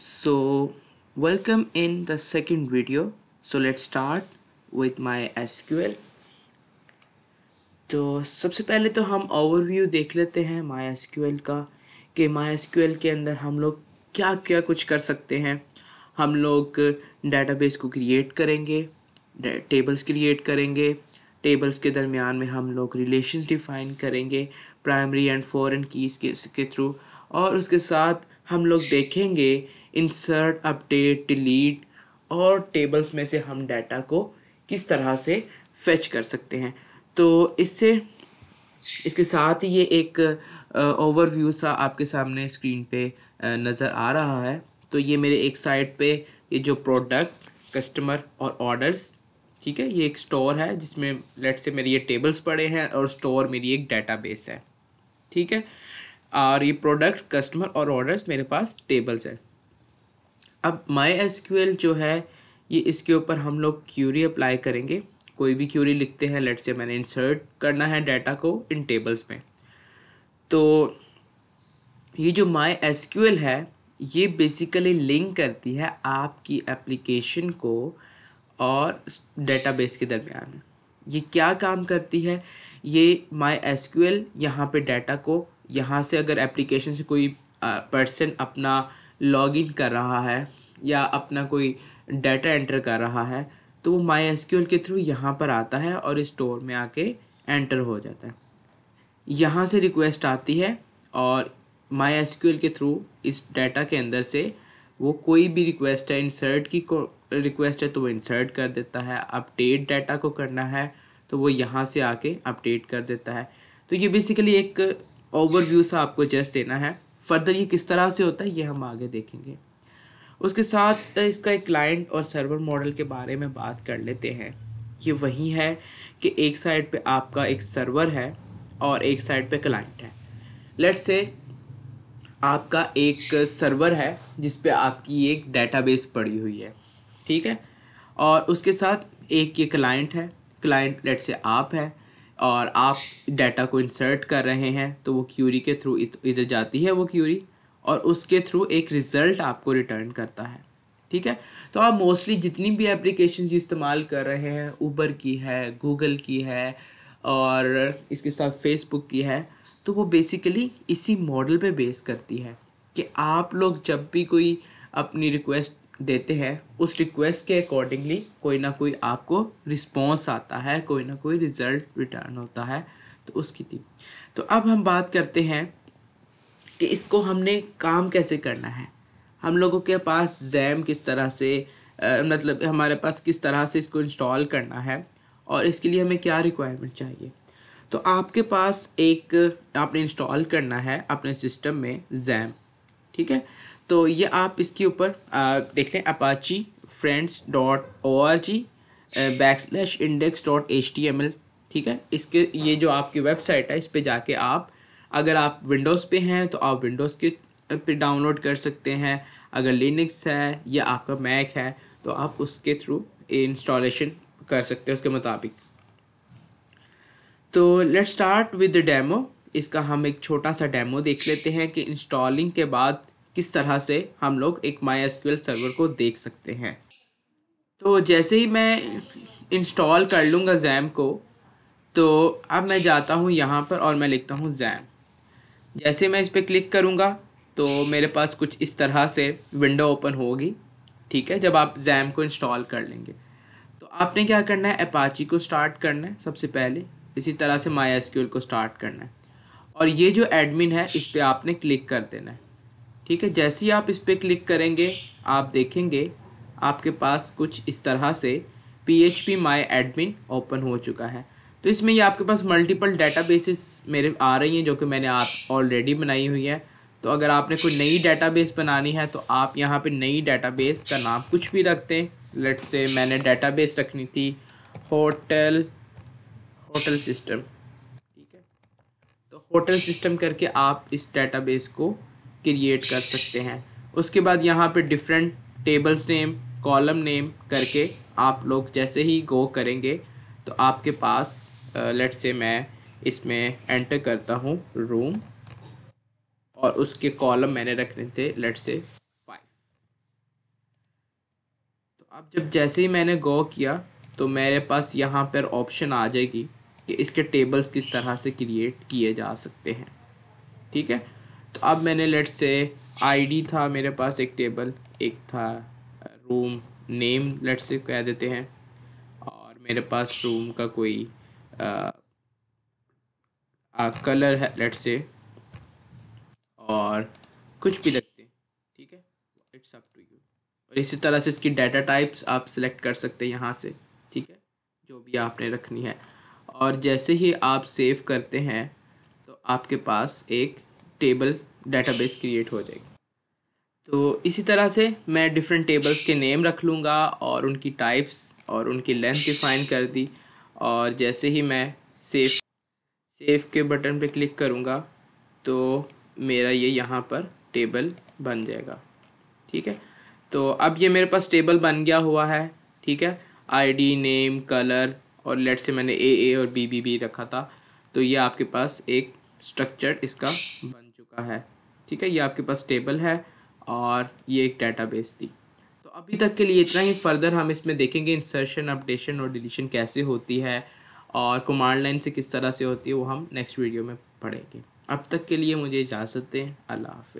so welcome in the second video so let's start with my SQL तो सबसे पहले तो हम ओवरव्यू देख लेते हैं माई एस का कि माई एस के अंदर हम लोग क्या क्या कुछ कर सकते हैं हम लोग डेटाबेस को क्रिएट करेंगे टेबल्स क्रिएट करेंगे टेबल्स के दरमियान में हम लोग रिलेशन डिफाइन करेंगे प्राइमरी एंड फॉरेन कीज़ के थ्रू और उसके साथ हम लोग देखेंगे इंसर्ट अपडेट डिलीट और टेबल्स में से हम डाटा को किस तरह से फेच कर सकते हैं तो इससे इसके साथ ही ये एक ओवरव्यू सा आपके सामने स्क्रीन पे नज़र आ रहा है तो ये मेरे एक साइड पे ये जो प्रोडक्ट कस्टमर और ऑर्डर्स ठीक है ये एक स्टोर है जिसमें लेट से मेरी ये टेबल्स पड़े हैं और स्टोर मेरी एक डेटाबेस है ठीक है और ये प्रोडक्ट कस्टमर और ऑर्डर्स मेरे पास टेबल्स हैं अब माई एस जो है ये इसके ऊपर हम लोग क्यूरी अप्लाई करेंगे कोई भी क्यूरी लिखते हैं लेट से मैंने इंसर्ट करना है डाटा को इन टेबल्स में तो ये जो माई एस है ये बेसिकली लिंक करती है आपकी एप्लीकेशन को और डेटाबेस के दरमियान ये क्या काम करती है ये माई एस क्यू एल यहाँ पर डाटा को यहाँ से अगर एप्लीकेशन से कोई पर्सन अपना लॉगिन कर रहा है या अपना कोई डाटा एंटर कर रहा है तो वो माई एस के थ्रू यहाँ पर आता है और स्टोर में आके एंटर हो जाता है यहाँ से रिक्वेस्ट आती है और माई एस के थ्रू इस डाटा के अंदर से वो कोई भी रिक्वेस्ट है इंसर्ट की को रिक्वेस्ट है तो वो इंसर्ट कर देता है अपडेट डाटा को करना है तो वो यहाँ से आके अपडेट कर देता है तो ये बेसिकली एक ओवरव्यू सा आपको जस्ट देना है फर्दर ये किस तरह से होता है ये हम आगे देखेंगे उसके साथ इसका एक क्लाइंट और सर्वर मॉडल के बारे में बात कर लेते हैं ये वही है कि एक साइड पे आपका एक सर्वर है और एक साइड पे क्लाइंट है लेट्स से आपका एक सर्वर है जिस पे आपकी एक डेटाबेस पड़ी हुई है ठीक है और उसके साथ एक ये क्लाइंट है क्लाइंट लेट से आप हैं और आप डाटा को इंसर्ट कर रहे हैं तो वो क्यूरी के थ्रू इधर जाती है वो क्यूरी और उसके थ्रू एक रिज़ल्ट आपको रिटर्न करता है ठीक है तो आप मोस्टली जितनी भी एप्लीकेशन इस्तेमाल कर रहे हैं ऊबर की है गूगल की है और इसके साथ फेसबुक की है तो वो बेसिकली इसी मॉडल पे बेस करती है कि आप लोग जब भी कोई अपनी रिक्वेस्ट देते हैं उस रिक्वेस्ट के अकॉर्डिंगली कोई ना कोई आपको रिस्पॉन्स आता है कोई ना कोई रिजल्ट रिटर्न होता है तो उसकी थी तो अब हम बात करते हैं कि इसको हमने काम कैसे करना है हम लोगों के पास जैम किस तरह से आ, मतलब हमारे पास किस तरह से इसको इंस्टॉल करना है और इसके लिए हमें क्या रिक्वायरमेंट चाहिए तो आपके पास एक आपने इंस्टॉल करना है अपने सिस्टम में जैम ठीक है तो ये आप इसके ऊपर देख लें Apache friends dot O R G back slash index dot H T M L ठीक है इसके ये जो आपकी वेबसाइट है इस पर जाके आप अगर आप विंडोज़ पे हैं तो आप विंडोज़ के पे डाउनलोड कर सकते हैं अगर लिनक्स है या आपका मैक है तो आप उसके थ्रू इंस्टॉलेशन कर सकते हैं उसके मुताबिक तो let's start with the demo इसका हम एक छोटा सा डेमो देख लेते हैं कि इंस्टॉलिंग के बाद किस तरह से हम लोग एक माई सर्वर को देख सकते हैं तो जैसे ही मैं इंस्टॉल कर लूँगा जैम को तो अब मैं जाता हूँ यहाँ पर और मैं लिखता हूँ जैम जैसे मैं इस पर क्लिक करूँगा तो मेरे पास कुछ इस तरह से विंडो ओपन होगी ठीक है जब आप जैम को इंस्टॉल कर लेंगे तो आपने क्या करना है अपाची को स्टार्ट करना है सबसे पहले इसी तरह से माई को स्टार्ट करना है और ये जो एडमिन है इस पर आपने क्लिक कर देना है ठीक है जैसे ही आप इस पर क्लिक करेंगे आप देखेंगे आपके पास कुछ इस तरह से P H P my admin open हो चुका है तो इसमें ये आपके पास मल्टीपल डाटा बेसिस मेरे आ रही हैं जो कि मैंने आप ऑलरेडी बनाई हुई है तो अगर आपने कोई नई बेस बनानी है तो आप यहाँ पे नई बेस का नाम कुछ भी रखते हैं लेट से मैंने बेस रखनी थी hotel hotel system hotel system करके आप इस डेटाबेस को क्रिएट कर सकते हैं उसके बाद यहाँ पे different tables name column name करके आप लोग जैसे ही गो करेंगे तो आपके पास लेट से मैं इसमें एंटर करता हूँ रूम और उसके कॉलम मैंने रखने थे लेट से फाइव तो अब जब जैसे ही मैंने गो किया तो मेरे पास यहाँ पर ऑप्शन आ जाएगी कि इसके टेबल्स किस तरह से क्रिएट किए जा सकते हैं ठीक है तो अब मैंने लेट से आईडी था मेरे पास एक टेबल एक था रूम नेम लेट से कह देते हैं और मेरे पास रूम का कोई आ, आ, कलर है लेट से और कुछ भी रखते ठीक है इट्स अप टू यू और इसी तरह से इसकी डाटा टाइप्स आप सिलेक्ट कर सकते हैं यहाँ से ठीक है जो भी आपने रखनी है और जैसे ही आप सेव करते हैं तो आपके पास एक टेबल डेटाबेस क्रिएट हो जाएगी तो इसी तरह से मैं डिफरेंट टेबल्स के नेम रख लूँगा और उनकी टाइप्स और उनकी लेंथ डिफाइन कर दी और जैसे ही मैं सेव सेव के बटन पे क्लिक करूँगा तो मेरा ये यहाँ पर टेबल बन जाएगा ठीक है तो अब ये मेरे पास टेबल बन गया हुआ है ठीक है आईडी नेम कलर और लेट से मैंने ए ए और बी बी बी रखा था तो ये आपके पास एक स्ट्रक्चर इसका बन चुका है ठीक है ये आपके पास टेबल है और ये एक बेस थी तो अभी तक के लिए इतना ही फर्दर हम इसमें देखेंगे इंसर्शन अपडेशन और डिलीशन कैसे होती है और कमांड लाइन से किस तरह से होती है वो हम नेक्स्ट वीडियो में पढ़ेंगे अब तक के लिए मुझे इजाज़त दें अल्लाह हाफ